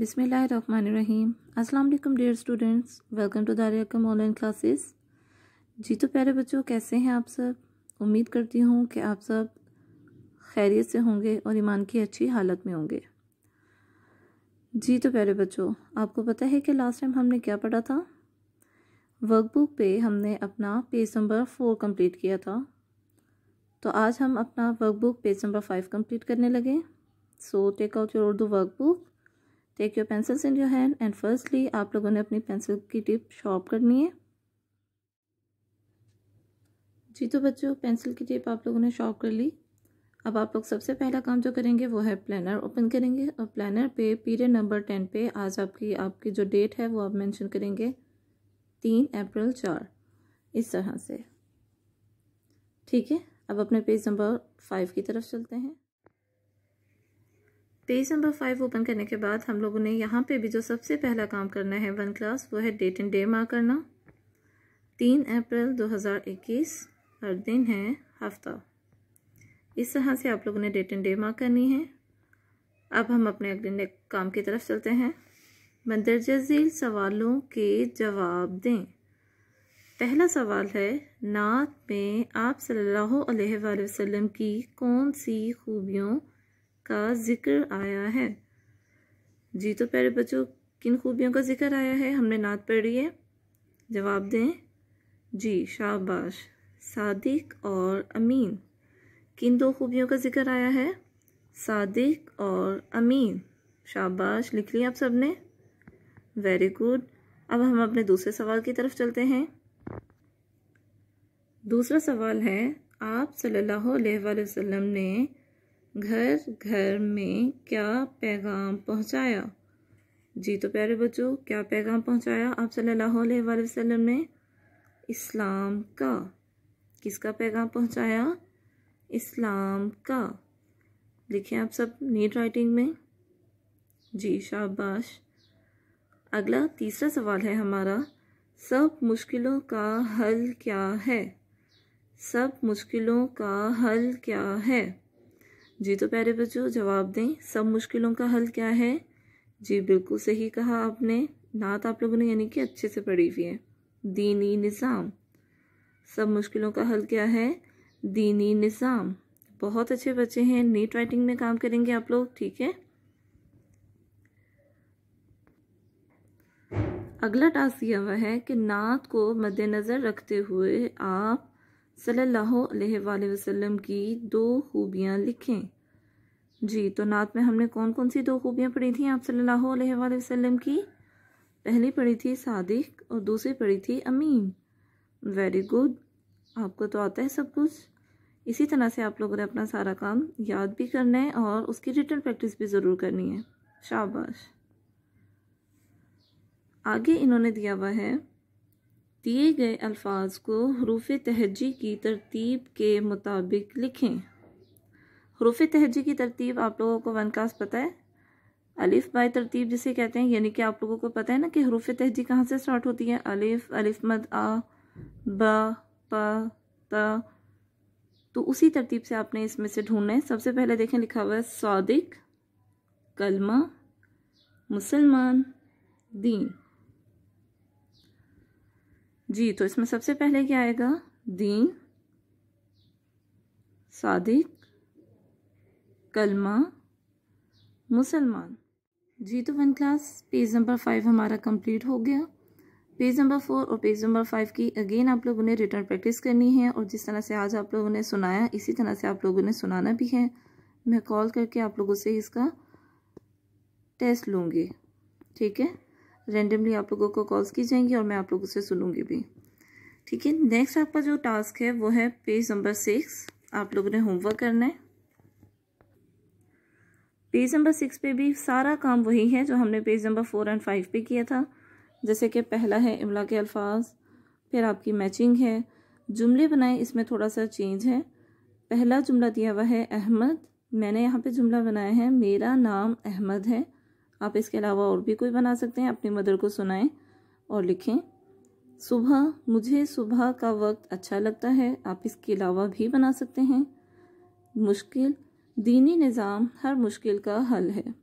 बिसमीम अल्लाम dear students welcome to दारियाकम ऑनलाइन क्लासेस जी तो प्यारे बच्चों कैसे हैं आप सब उम्मीद करती हूँ कि आप सब खैरियत से होंगे और ईमान की अच्छी हालत में होंगे जी तो प्यारे बच्चों आपको पता है कि लास्ट टाइम हमने क्या पढ़ा था वर्कबुक पे हमने अपना पेज नंबर फोर कम्प्लीट किया था तो आज हम अपना workbook page number five complete करने लगे so take out your Urdu workbook take your pencils in your hand and firstly आप लोगों ने अपनी पेंसिल की टिप शॉर्प करनी है जी तो बच्चों पेंसिल की टिप आप लोगों ने शॉर्प कर ली अब आप लोग सबसे पहला काम जो करेंगे वो है प्लानर ओपन करेंगे और प्लानर पे पीरियड नंबर टेन पे आज आपकी आपकी जो डेट है वो आप मेंशन करेंगे तीन अप्रैल चार इस तरह से ठीक है अब अपने पेज नंबर फाइव की तरफ चलते हैं पेज नंबर फाइव ओपन करने के बाद हम लोगों ने यहाँ पे भी जो सबसे पहला काम करना है वन क्लास वो है डेट एंड डे मार्क करना तीन अप्रैल 2021 हर दिन है हफ्ता इस तरह से आप लोगों ने डेट एंड डे मार्क करनी है अब हम अपने अगले काम की तरफ चलते हैं मंदरजा झील सवालों के जवाब दें पहला सवाल है नात में आप सल्लल्लाहु अलैहि वसल्लम की कौन सी खूबियों का जिक्र आया है जी तो प्यारे बच्चों किन खूबियों का जिक्र आया है हमने नात पढ़ी है जवाब दें जी शाबाश सादिक और अमीन किन दो खूबियों का जिक्र आया है सादिक और अमीन शाबाश लिख लिया आप सब ने वेरी गुड अब हम अपने दूसरे सवाल की तरफ चलते हैं दूसरा सवाल है आप सल्लल्लाहु अलैहि वसल्लम ने घर घर में क्या पैगाम पहुंचाया जी तो प्यारे बच्चों क्या पैगाम पहुंचाया आप सल्लल्लाहु अलैहि वसल्लम ने इस्लाम का किसका पैगाम पहुंचाया इस्लाम का लिखें आप सब नीट राइटिंग में जी शाबाश अगला तीसरा सवाल है हमारा सब मुश्किलों का हल क्या है सब मुश्किलों का हल क्या है जी तो प्यारे बच्चों जवाब दें सब मुश्किलों का हल क्या है जी बिल्कुल सही कहा आपने नात आप लोगों ने यानी कि अच्छे से पढ़ी हुई है दीनी निज़ाम सब मुश्किलों का हल क्या है दीनी निज़ाम बहुत अच्छे बच्चे हैं नीट राइटिंग में काम करेंगे आप लोग ठीक है अगला टास्क यह हुआ है कि नात को मद्देनज़र रखते हुए आप सल्लल्लाहु अलैहि वसल्लम की दो खूबियाँ लिखें जी तो नात में हमने कौन कौन सी दो खूबियाँ पढ़ी थी आप सल्लल्लाहु अलैहि वसल्लम की पहली पढ़ी थी सादिक और दूसरी पढ़ी थी अमीन वेरी गुड आपको तो आता है सब कुछ इसी तरह से आप लोगों ने अपना सारा काम याद भी करना है और उसकी रिटर्न प्रैक्टिस भी ज़रूर करनी है शाबाश आगे इन्होंने दिया हुआ है दिए गए अल्फाज को हरूफ तहजी की तरतीब के मुताबिक लिखें हरूफ तहजी की तरतीब आप लोगों को वन कास पता है अलिफ बाय तरतीब जिसे कहते हैं यानी कि आप लोगों को पता है ना कि हरूफ तहजी कहाँ से स्टार्ट होती है अलिफ अलिफ मद आ ब प त तो उसी तरतीब से आपने इसमें से ढूंढना है सबसे पहले देखें लिखा हुआ है सादिक कलमा मुसलमान दीन जी तो इसमें सबसे पहले क्या आएगा दीन सादिक कलमा मुसलमान जी तो one class page number five हमारा कंप्लीट हो गया पेज नंबर फोर और पेज नंबर फाइव की अगेन आप लोगों ने रिटर्न प्रैक्टिस करनी है और जिस तरह से आज आप लोगों ने सुनाया इसी तरह से आप लोगों ने सुनाना भी है मैं कॉल करके आप लोगों से इसका टेस्ट लूँगी ठीक है रेंडमली आप लोगों को कॉल्स की जाएंगी और मैं आप लोगों से सुनूंगी भी ठीक है नेक्स्ट आपका जो टास्क है वो है पेज नंबर सिक्स आप लोगों ने होमवर्क करना है पेज नंबर सिक्स पे भी सारा काम वही है जो हमने page number four and five पे किया था जैसे कि पहला है इमला के अल्फाज फिर आपकी मैचिंग है जुमले बनाए इसमें थोड़ा सा चेंज है पहला जुमला दिया हुआ है अहमद मैंने यहाँ पे जुमला बनाया है मेरा नाम अहमद है आप इसके अलावा और भी कोई बना सकते हैं अपनी मदर को सुनाएं और लिखें सुबह मुझे सुबह का वक्त अच्छा लगता है आप इसके अलावा भी बना सकते हैं मुश्किल दीनी निज़ाम हर मुश्किल का हल है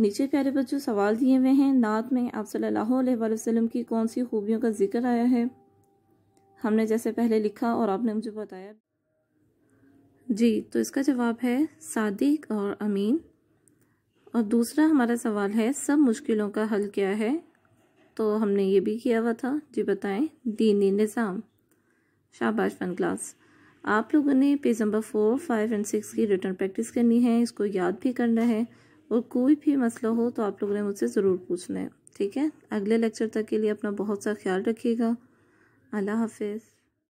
नीचे प्यारे बच्चों सवाल दिए हुए हैं नात में आप सल्लल्लाहु अलैहि वसल्लम की कौन सी खूबियों का जिक्र आया है हमने जैसे पहले लिखा और आपने मुझे बताया जी तो इसका जवाब है सादिक और अमीन और दूसरा हमारा सवाल है सब मुश्किलों का हल क्या है तो हमने ये भी किया हुआ था जी बताएं दीनी निज़ाम शाबाश फन क्लास आप लोगों ने page number four five and six की रिटर्न प्रैक्टिस करनी है इसको याद भी करना है और कोई भी मसला हो तो आप लोगों ने मुझसे ज़रूर पूछना है ठीक है अगले लेक्चर तक के लिए अपना बहुत सा ख्याल रखिएगा अल्लाह हाफिज़